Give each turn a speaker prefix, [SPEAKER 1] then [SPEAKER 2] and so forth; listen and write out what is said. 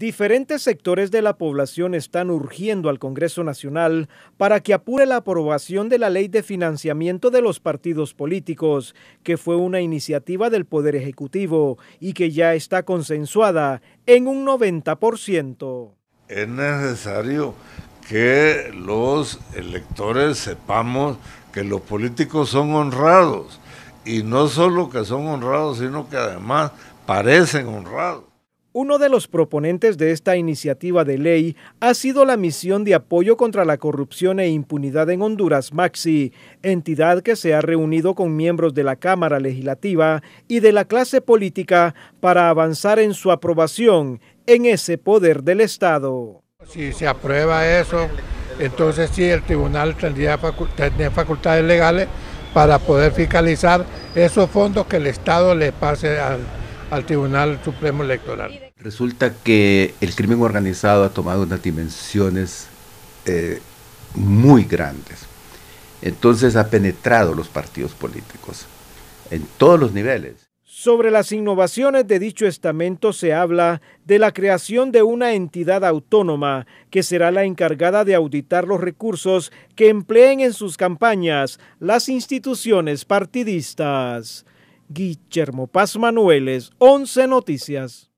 [SPEAKER 1] Diferentes sectores de la población están urgiendo al Congreso Nacional para que apure la aprobación de la ley de financiamiento de los partidos políticos, que fue una iniciativa del Poder Ejecutivo y que ya está consensuada en un 90%.
[SPEAKER 2] Es necesario que los electores sepamos que los políticos son honrados y no solo que son honrados, sino que además parecen honrados. Uno de los
[SPEAKER 1] proponentes de esta iniciativa de ley ha sido la misión de apoyo contra la corrupción e impunidad en Honduras, Maxi, entidad que se ha reunido con miembros de la Cámara Legislativa y de la clase política para avanzar en su aprobación en
[SPEAKER 3] ese poder del Estado. Si se aprueba eso, entonces sí, el tribunal tendría, facultades legales para poder fiscalizar esos fondos que el Estado le pase al al Tribunal Supremo Electoral.
[SPEAKER 4] Resulta que el crimen organizado ha tomado unas dimensiones eh, muy grandes. Entonces ha penetrado los partidos políticos en todos los niveles.
[SPEAKER 1] Sobre las innovaciones de dicho estamento se habla de la creación de una entidad autónoma que será la encargada de auditar los recursos que empleen en sus campañas las instituciones partidistas. Guillermo Paz Manueles, 11 Noticias.